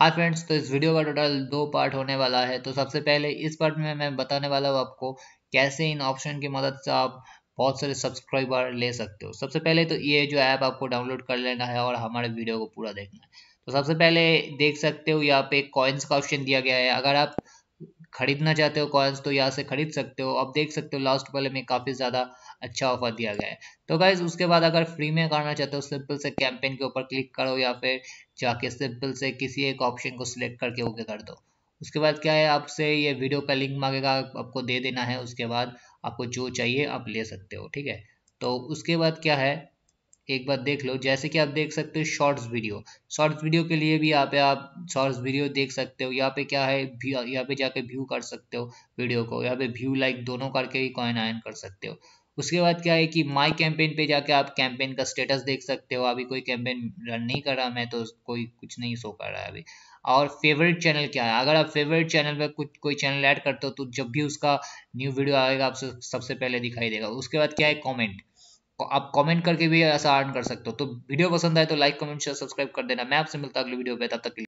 hi friends तो इस video का टोटल दो पार्ट होने वाला है तो सबसे पहले इस पार्ट में मैं बताने वाला हूँ आपको कैसे इन ऑप्शन की मदद से आप बहुत सारे सब्सक्राइबर ले सकते हो सबसे पहले तो ये जो ऐप आपको डाउनलोड कर लेना है और हमारे वीडियो को पूरा देखना है तो सबसे पहले देख सकते हो यहाँ पे कॉइन्स का ऑप्शन दिया गया है अगर आप खरीदना चाहते हो कॉइन्स तो यहाँ से खरीद सकते हो आप देख सकते हो लास्ट वाले में काफ़ी ज़्यादा अच्छा ऑफर दिया गया है तो गाइज उसके बाद अगर फ्री में करना चाहते हो सिंपल से कैंपेन के ऊपर क्लिक करो या फिर जाके सिंपल से किसी एक ऑप्शन को सिलेक्ट करके ओके कर दो उसके बाद क्या है आपसे ये वीडियो का लिंक मांगेगा आपको दे देना है उसके बाद आपको जो चाहिए आप ले सकते हो ठीक है तो उसके बाद क्या है एक बार देख लो जैसे कि आप देख सकते हो शॉर्ट्स वीडियो शॉर्ट्स वीडियो के लिए भी यहाँ पे आप शॉर्ट्स वीडियो देख सकते हो यहाँ पे क्या है यहाँ पे जाके व्यू कर सकते हो वीडियो को यहाँ पे व्यू लाइक दोनों करके ही कॉइन आयन कर सकते हो उसके बाद क्या है कि माई कैंपेन पे जाके आप कैंपेन का स्टेटस देख सकते हो अभी कोई कैंपेन रन नहीं कर रहा मैं तो कोई कुछ नहीं शो कर रहा है अभी और फेवरेट चैनल क्या है अगर आप फेवरेट चैनल पे कुछ कोई चैनल ऐड करते हो तो जब भी उसका न्यू वीडियो आएगा आपसे सबसे पहले दिखाई देगा उसके बाद क्या है कॉमेंट तो आप कमेंट करके भी ऐसा अर्न कर सकते हो तो वीडियो पसंद आए तो लाइक कमेंट शेयर सब्सक्राइब कर देना मैं आपसे मिलता अगली वीडियो में तब तक